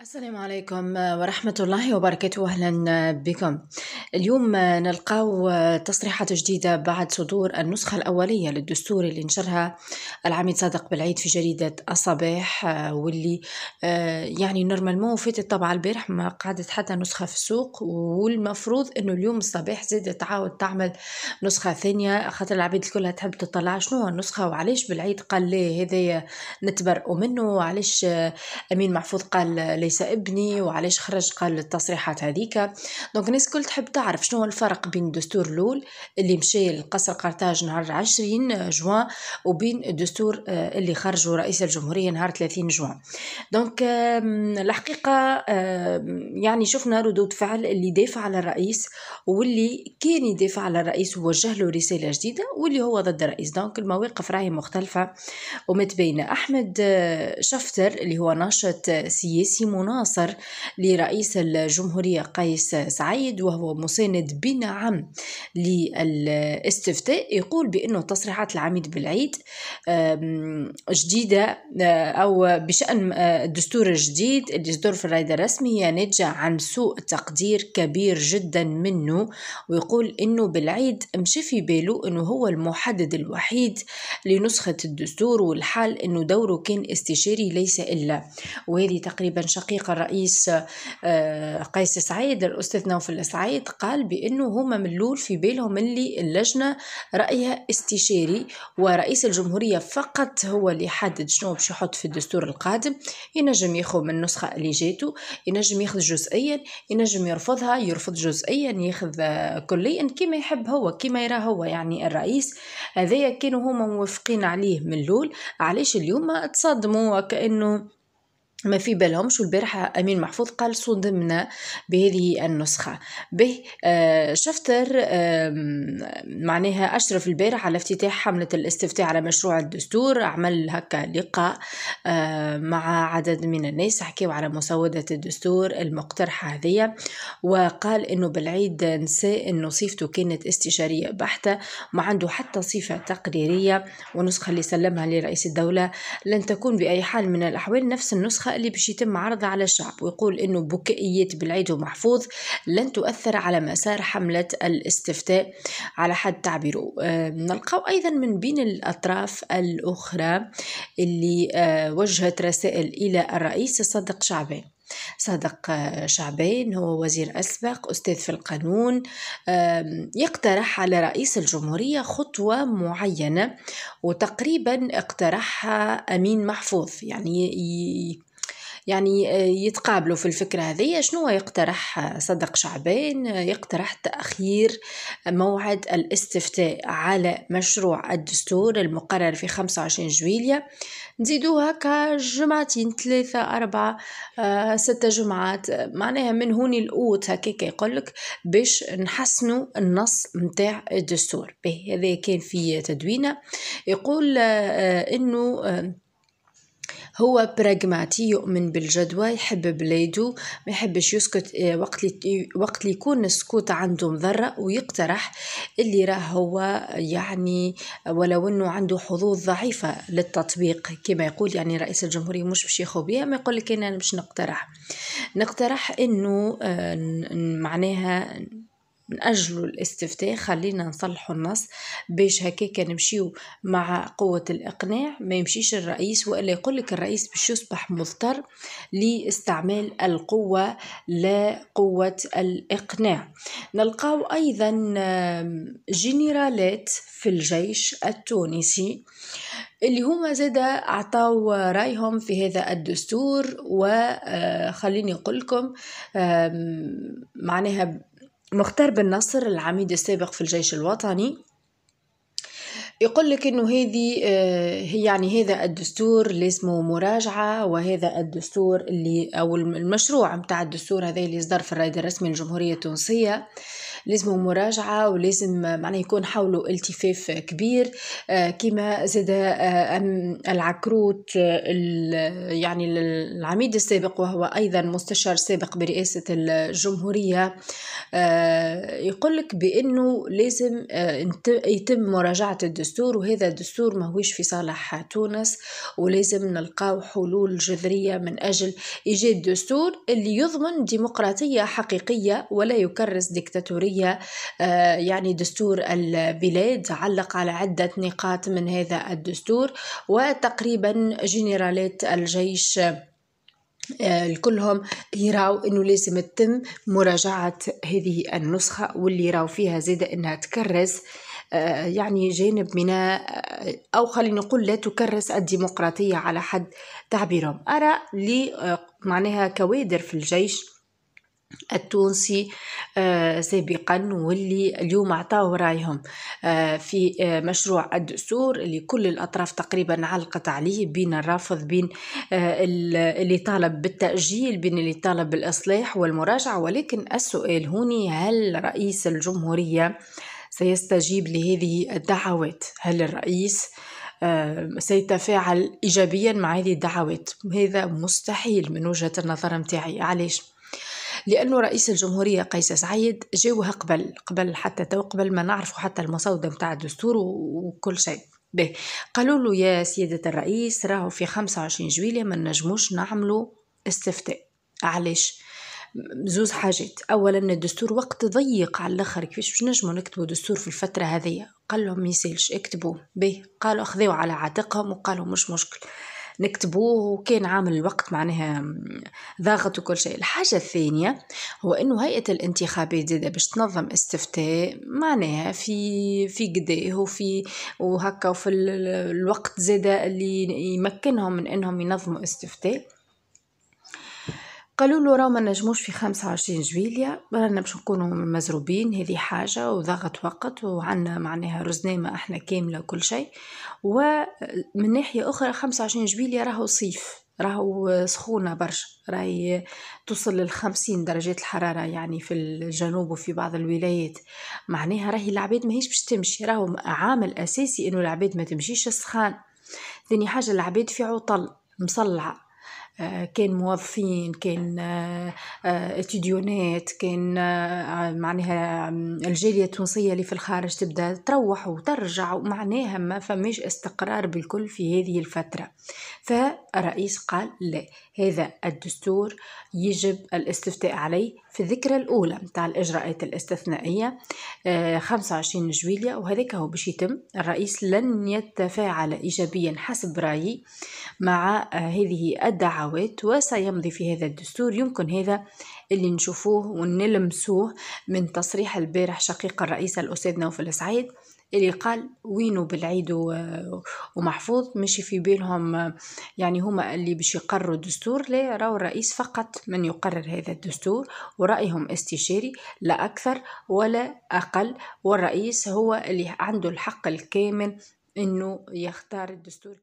السلام عليكم ورحمة الله وبركاته أهلا بكم اليوم نلقاو تصريحات جديدة بعد صدور النسخة الأولية للدستور اللي نشرها العميد صادق بالعيد في جريدة الصباح واللي آه، يعني نورمالمون فاتت طبعا البارح ما قعدت حتى نسخة في السوق والمفروض أنه اليوم الصباح زاد تعاود تعمل نسخة ثانية خاطر العباد كلها تحب تطلع شنو النسخة وعلاش بالعيد قال ليه هذايا نتبرئوا منه وعلاش آه، أمين محفوظ قال لي ليس ابني وعلاش خرج قال التصريحات هذيك دونك الناس الكل تحب تعرف شنو هو الفرق بين الدستور الاول اللي مشى لقصر قرطاج نهار 20 جوان وبين الدستور آه، اللي خرجه رئيس الجمهوريه نهار 30 جوان دونك الحقيقه يعني شفنا ردود فعل اللي دافع على الرئيس واللي كان يدافع على الرئيس ووجه له رساله جديده واللي هو ضد الرئيس دونك المواقف راهي مختلفه ومتبينه احمد آه، شفتر اللي هو ناشط آه، سياسي مناصر لرئيس الجمهورية قيس سعيد وهو مساند بنعم للاستفتاء يقول بأنه تصريحات العميد بالعيد جديدة آه، أو بشأن آه، الدستور الجديد اللي يصدر في الرايدة الرسمية هي ناتجة عن سوء تقدير كبير جدا منه ويقول أنه بالعيد مش في باله أنه هو المحدد الوحيد لنسخة الدستور والحال أنه دوره كان استشاري ليس إلا وهذه تقريبا شق الحقيقة الرئيس آه، قيس سعيد الأستاذ نوفل سعيد قال بأنه هما ملول في بالهم اللي اللجنة رأيها استشاري ورئيس الجمهورية فقط هو اللي يحدد شنو باش يحط في الدستور القادم ينجم ياخذ من النسخة اللي جاتو ينجم ياخذ جزئيا ينجم يرفضها يرفض جزئيا ياخذ آه، كليا كما يحب هو كما يرى هو يعني الرئيس هذايا كانوا هما موافقين عليه من الأول علاش اليوم تصدموا وكانه ما في بالهمش والبارحة أمين محفوظ قال صدمنا بهذه النسخة به آه، شفتر معناها أشرف البارح على افتتاح حملة الاستفتاء على مشروع الدستور عمل هكا لقاء آه، مع عدد من الناس حكيوا على مسودة الدستور المقترحة هذه وقال أنه بالعيد نسى أنه صيفته كانت استشارية بحتة ما عنده حتى صفة تقريرية والنسخة اللي سلمها لرئيس الدولة لن تكون بأي حال من الأحوال نفس النسخة اللي باش يتم عرضها على الشعب ويقول أنه بكائيات بالعيد ومحفوظ لن تؤثر على مسار حملة الاستفتاء على حد تعبيره نلقاو أيضا من بين الأطراف الأخرى اللي وجهت رسائل إلى الرئيس صادق شعبان صادق شعبان هو وزير أسبق أستاذ في القانون يقترح على رئيس الجمهورية خطوة معينة وتقريبا اقترحها أمين محفوظ يعني يعني آه، يتقابلوا في الفكرة هذه شنو يقترح صدق شعبان يقترح تأخير موعد الاستفتاء على مشروع الدستور المقرر في 25 جويلية نزيدوها كجمعتين ثلاثة أربعة آه، ستة جمعات معناها من هوني الأوت هكاك يقولك باش نحسنوا النص متاع الدستور هذا كان في تدوينه يقول آه، انه هو براغماتي يؤمن بالجدوى يحب بلايدو ما يحبش يسكت آه، وقت لي وقت يكون السكوت عنده مضرة ويقترح اللي راه هو يعني ولو انه عنده حظوظ ضعيفة للتطبيق كما يقول يعني رئيس الجمهورية مش باش ياخذ بها ما يقول لك انا مش نقترح نقترح انه آه، معناها أجل الاستفتاء خلينا نصلح النص باش هكاك نمشيو مع قوة الإقناع ما يمشيش الرئيس وإلا يقول لك الرئيس باش يصبح مضطر لاستعمال القوة لا قوة الإقناع نلقاو أيضا جنرالات في الجيش التونسي اللي هما زادا عطاو رايهم في هذا الدستور وخليني آه، أقول لكم معناها مختار بن نصر العميد السابق في الجيش الوطني يقول لك انه هذه آه، يعني هذا الدستور اللي اسمه مراجعه وهذا الدستور اللي او المشروع متاع الدستور هذا اللي صدر في الرايد الرسمي للجمهوريه التونسيه لازم مراجعة ولازم معنا يكون حوله التفاف كبير آه، كما زاد آه، العكروت يعني العميد السابق وهو أيضا مستشار سابق برئاسة الجمهورية آه، يقول لك بأنه لازم يتم مراجعة الدستور وهذا الدستور ماهوش في صالح تونس ولازم نلقاو حلول جذرية من أجل إيجاد دستور اللي يضمن ديمقراطية حقيقية ولا يكرس ديكتاتورية الدستورية آه، يعني دستور البلاد علق على عدة نقاط من هذا الدستور وتقريبا جنرالات الجيش آه، الكلهم يراو انه لازم تتم مراجعه هذه النسخه واللي يراو فيها زاده انها تكرس آه، يعني جانب من او خلينا نقول لا تكرس الديمقراطيه على حد تعبيرهم ارى لي معناها كوادر في الجيش التونسي آه، سابقا واللي اليوم عطاو رايهم آه، في آه، مشروع الدستور اللي كل الاطراف تقريبا علقت عليه بين الرافض بين اللي طالب بالتاجيل بين اللي طالب بالاصلاح والمراجعه ولكن السؤال هوني هل رئيس الجمهوريه سيستجيب لهذه الدعوات هل الرئيس سيتفاعل ايجابيا مع هذه الدعوات هذا مستحيل من وجهه النظر متاعي علاش لأنه رئيس الجمهورية قيس سعيد جاوها قبل قبل حتى تو قبل ما نعرفوا حتى المسودة متاع الدستور وكل شيء به قالوا له يا سيادة الرئيس راهو في 25 جويلية ما نجموش نعملوا استفتاء علاش زوز حاجات اولا الدستور وقت ضيق على الاخر كيفاش باش نجمو نكتبوا دستور في الفتره هذه قال لهم ميسيلش اكتبوه به قالوا اخذوه على عاتقهم وقالوا مش مشكل نكتبوه وكان عامل الوقت معناها ضاغط وكل شيء الحاجة الثانية هو أنه هيئة الانتخابات زادة باش تنظم استفتاء معناها في في قداه وفي وهكا وفي الوقت زادة اللي يمكنهم من أنهم ينظموا استفتاء قالوا له راه ما نجموش في 25 جويليا رانا باش نكونوا مزروبين هذه حاجه وضغط وقت وعندنا معناها رزنامه احنا كامله كل شيء ومن ناحيه اخرى 25 جويليا راهو صيف راهو سخونة برشا راهي توصل للخمسين درجات الحرارة يعني في الجنوب وفي بعض الولايات معناها راهي العباد ماهيش باش تمشي راهو عامل أساسي إنه العباد ما تمشيش السخان ثاني حاجة العباد في عطل مصلعة آه، كان موظفين كان اتيديونات كان معناها الجالية التونسية اللي في الخارج تبدأ تروح وترجع ومعناها ما فماش استقرار بالكل في هذه الفترة فالرئيس قال لا هذا الدستور يجب الاستفتاء عليه في الذكرى الأولى نتاع الإجراءات الاستثنائية 25 آه، جويليا وهذاك هو باش يتم الرئيس لن يتفاعل إيجابيا حسب رأيي مع آه، هذه الدعوة سنوات وسيمضي في هذا الدستور يمكن هذا اللي نشوفوه ونلمسوه من تصريح البارح شقيق الرئيس الأستاذ نوفل سعيد اللي قال وينو بالعيد ومحفوظ مشي في بالهم يعني هما اللي باش يقرروا الدستور لا راهو الرئيس فقط من يقرر هذا الدستور ورأيهم استشاري لا أكثر ولا أقل والرئيس هو اللي عنده الحق الكامل انه يختار الدستور